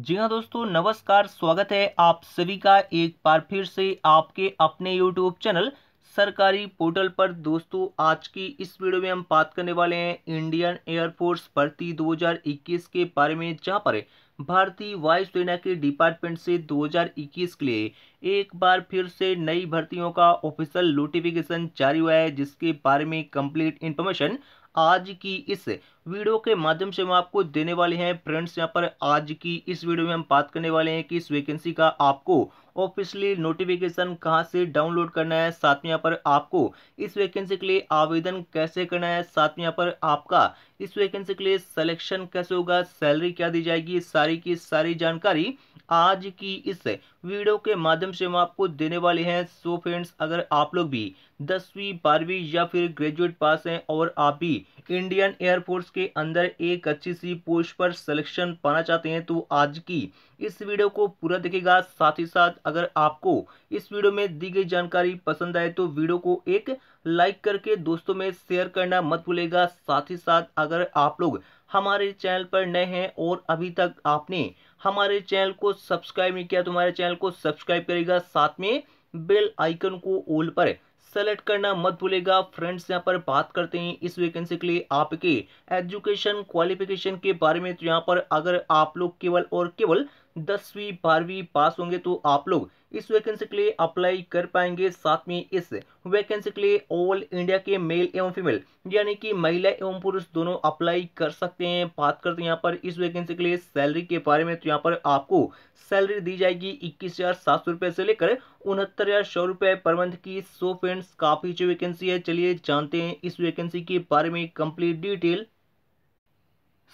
जी हाँ दोस्तों नमस्कार स्वागत है आप सभी का एक बार फिर से आपके अपने YouTube चैनल सरकारी पोर्टल पर दोस्तों आज की इस वीडियो में हम बात करने वाले हैं इंडियन एयरफोर्स भर्ती 2021 के बारे में जहाँ पर भारतीय वायुसेना के डिपार्टमेंट से 2021 के लिए एक बार फिर से नई भर्तियों का ऑफिशियल नोटिफिकेशन जारी हुआ है जिसके बारे में कंप्लीट इन्फॉर्मेशन आज की इस वीडियो के माध्यम से हम आपको देने वाले हैं फ्रेंड्स यहाँ पर आज की इस वीडियो में हम बात करने वाले हैं कि इस वैकेंसी का आपको ऑफिशियली नोटिफिकेशन कहाँ से डाउनलोड करना है साथ में यहाँ पर आपको इस वैकेंसी के लिए आवेदन कैसे करना है साथ में यहाँ पर आपका इस वैकेंसी के लिए सिलेक्शन कैसे होगा सैलरी क्या दी जाएगी सारी की सारी जानकारी आज की इस वीडियो के माध्यम से हम आपको देने वाले हैं सो फ्रेंड्स अगर आप लोग भी दसवीं बारहवीं या फिर ग्रेजुएट पास हैं और आप भी इंडियन एयरफोर्स के अंदर एक अच्छी सी पोस्ट पर सिलेक्शन पाना चाहते हैं तो आज की इस वीडियो को पूरा देखेगा साथ ही साथ अगर आपको इस वीडियो में दी गई जानकारी पसंद आए तो वीडियो को एक लाइक करके दोस्तों में शेयर करना मत भूलेगा साथ ही साथ अगर आप लोग हमारे चैनल पर नए हैं और अभी तक आपने हमारे चैनल को सब्सक्राइब नहीं किया तो हमारे चैनल को सब्सक्राइब करेगा साथ में बेल आइकन को ओल पर सेलेक्ट करना मत भूलेगा फ्रेंड्स यहाँ पर बात करते हैं इस वैकेंसी के लिए आपके एजुकेशन क्वालिफिकेशन के बारे में तो यहाँ पर अगर आप लोग केवल और केवल दसवीं बारहवीं पास होंगे तो आप लोग इस वैकेंसी के लिए अप्लाई कर पाएंगे साथ में इस वैकेंसी के लिए ऑल इंडिया के मेल एवं फीमेल यानी कि महिला एवं पुरुष दोनों अप्लाई कर सकते हैं बात करते हैं यहाँ पर इस वैकेंसी के लिए सैलरी के बारे में तो यहाँ पर आपको सैलरी दी जाएगी इक्कीस हज़ार सात सौ रुपए से लेकर उनहत्तर हज़ार सौ रुपए पर मंथ की सो फ्रेंड्स काफ़ी अच्छी वैकेंसी है चलिए जानते हैं इस वैकेंसी के बारे में complete detail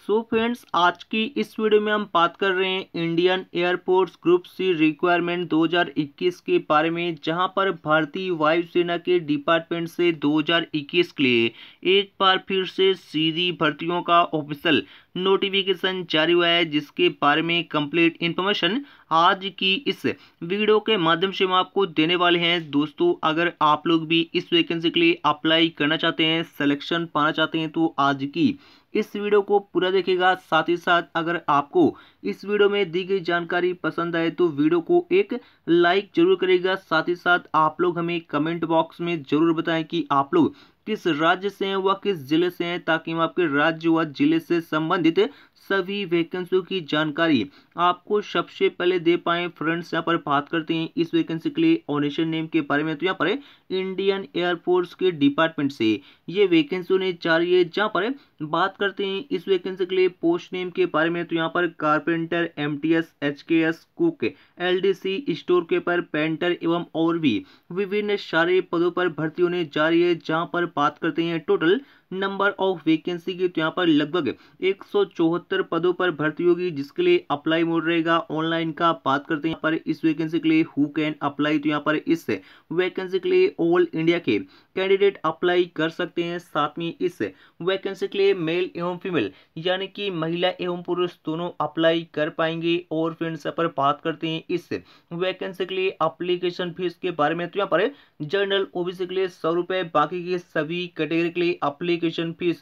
so so friends आज की इस वीडियो में हम बात कर रहे हैं Indian air force group C requirement 2021 के बारे में जहां पर भारतीय वायुसेना के डिपार्टमेंट से 2021 के लिए एक बार फिर से सीधी भर्तियों का ऑफिशियल नोटिफिकेशन जारी हुआ है जिसके बारे में कंप्लीट इन्फॉर्मेशन आज की इस वीडियो के माध्यम से हम आपको देने वाले हैं दोस्तों अगर आप लोग भी इस वैकेंसी के लिए अप्लाई करना चाहते हैं सिलेक्शन पाना चाहते हैं तो आज की इस वीडियो को पूरा देखेगा साथ ही साथ अगर आपको इस वीडियो में दी गई जानकारी पसंद आए तो वीडियो को एक लाइक जरूर करेगा साथ ही साथ आप लोग हमें कमेंट बॉक्स में जरूर बताएं कि आप लोग किस राज्य से हैं व किस जिले से हैं ताकि हम आपके राज्य व जिले से संबंधित सभी वैकेंसियों की जानकारी आपको सबसे पहले दे पाए फ्रेंड्स यहाँ पर बात करते हैं इस वैकेंसी के लिए ऑनेशन नेम के बारे में तो यहाँ पर इंडियन एयरफोर्स के डिपार्टमेंट से ये वैकेंसी उन्हें चाहिए जहाँ पर बात करते हैं इस वैकेंसी के लिए पोस्ट नेम के बारे में तो यहाँ पर carpenter M T S H K S cook L D C store keeper painter एवं और भी विभिन्न सारे पदों पर भर्ती होने जा रही है जहाँ पर बात करते हैं टोटल नंबर ऑफ वैकेंसी की तो यहाँ पर लगभग एक पदों पर भर्ती होगी जिसके लिए अप्लाई मोड रहेगा ऑनलाइन का बात करते हैं पर इस वैकेंसी के लिए हु कैन अप्लाई तो यहाँ पर इस वैकेंसी के लिए ऑल इंडिया के कैंडिडेट अप्लाई कर सकते हैं साथ में इस वैकेंसी के लिए मेल एवं फीमेल यानी कि महिला एवं पुरुष दोनों अप्लाई कर पाएंगे और फ्रेंड्स यहाँ पर बात करते हैं इस वैकेंसी के लिए अप्लीकेशन फीस के बारे में तो यहाँ पर जनरल ओबीसी के लिए सौ रुपये बाकी के सभी कैटेगरी के लिए अप्लीकेशन एप्लीकेशन फीस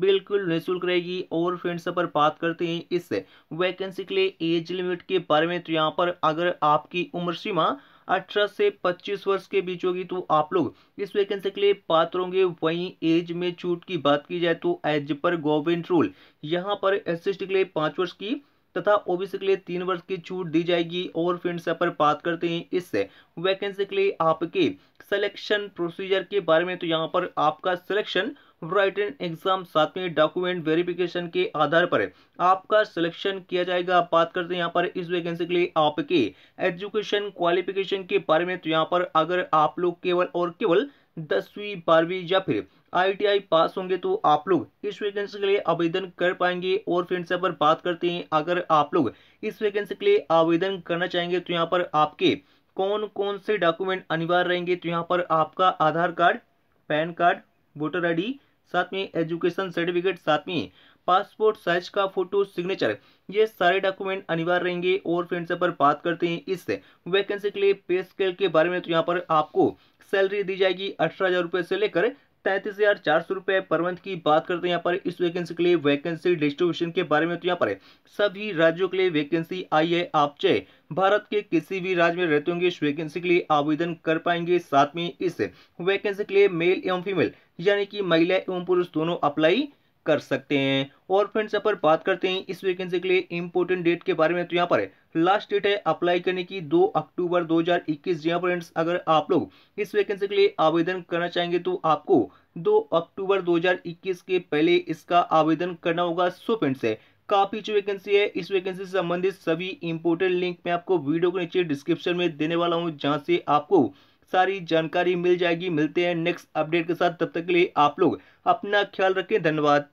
बिल्कुल निःशुल्क रहेगी और फ्रेंड्स पर बात करते हैं इस वैकेंसी के लिए एज लिमिट के बारे में तो यहाँ पर अगर आपकी उम्र सीमा अठारह से 25 वर्ष के बीच होगी तो आप लोग इस वैकेंसी के लिए पात्र होंगे वहीं एज में छूट की बात की जाए तो एज पर गवर्नमेंट रूल यहाँ पर एस के लिए पाँच वर्ष की तथा ओबीसी के लिए तीन वर्ष की छूट दी जाएगी और फ्रेंड्स यहाँ पर बात करते हैं इससे वैकेंसी के लिए आपके सिलेक्शन प्रोसीजर के बारे में तो यहाँ पर आपका सिलेक्शन रिटर्न एग्जाम साथ में डॉक्यूमेंट वेरिफिकेशन के आधार पर आपका सिलेक्शन किया जाएगा बात करते हैं यहाँ पर इस वैकेंसी के लिए आपके एजुकेशन क्वालिफिकेशन के बारे में तो यहाँ पर अगर आप लोग केवल और केवल दसवीं बारहवीं या फिर आईटीआई पास होंगे तो आप लोग इस वैकेंसी के लिए आवेदन कर पाएंगे और फ्रेंड्स यहाँ पर बात करते हैं अगर आप लोग इस वैकेंसी के लिए आवेदन करना चाहेंगे तो यहाँ पर आपके कौन कौन से डॉक्यूमेंट अनिवार्य रहेंगे तो यहाँ पर आपका Aadhaar card PAN card voter I साथ में एजुकेशन सर्टिफिकेट साथ में पासपोर्ट साइज का फोटो सिग्नेचर ये सारे डॉक्यूमेंट अनिवार्य रहेंगे और फ्रेंड्स यहाँ पर बात करते हैं इस वैकेंसी के लिए पे स्केल के बारे में तो यहाँ पर आपको सैलरी दी जाएगी अठारह से लेकर तैंतीस हज़ार चार सौ रुपए पर मंथ की बात करते हैं यहाँ पर इस वैकेंसी के लिए वैकेंसी डिस्ट्रीब्यूशन के बारे में तो यहाँ पर सभी राज्यों के लिए वैकेंसी आई है आप चाहे भारत के किसी भी राज्य में रहते होंगे इस वैकेंसी के लिए आवेदन कर पाएंगे साथ में इस वैकेंसी के लिए मेल एवं फीमेल यानी कि महिला एवं पुरुष दोनों अप्लाई कर सकते हैं और फ्रेंड्स यहाँ पर बात करते हैं इस वैकेंसी के लिए इंपॉर्टेंट डेट के बारे में तो यहाँ पर लास्ट डेट है अप्लाई करने की 2 अक्टूबर 2021 जी फ्रेंड्स हाँ अगर आप लोग इस वैकेंसी के लिए आवेदन करना चाहेंगे तो आपको 2 अक्टूबर 2021 के पहले इसका आवेदन करना होगा सो फ्रेंड्स है काफ़ी जो वैकेंसी है इस वैकेंसी से संबंधित सभी इंपोर्टेंट लिंक मैं आपको वीडियो के नीचे डिस्क्रिप्शन में देने वाला हूँ जहाँ से आपको सारी जानकारी मिल जाएगी मिलते हैं नेक्स्ट अपडेट के साथ तब तक के लिए आप लोग अपना ख्याल रखें धन्यवाद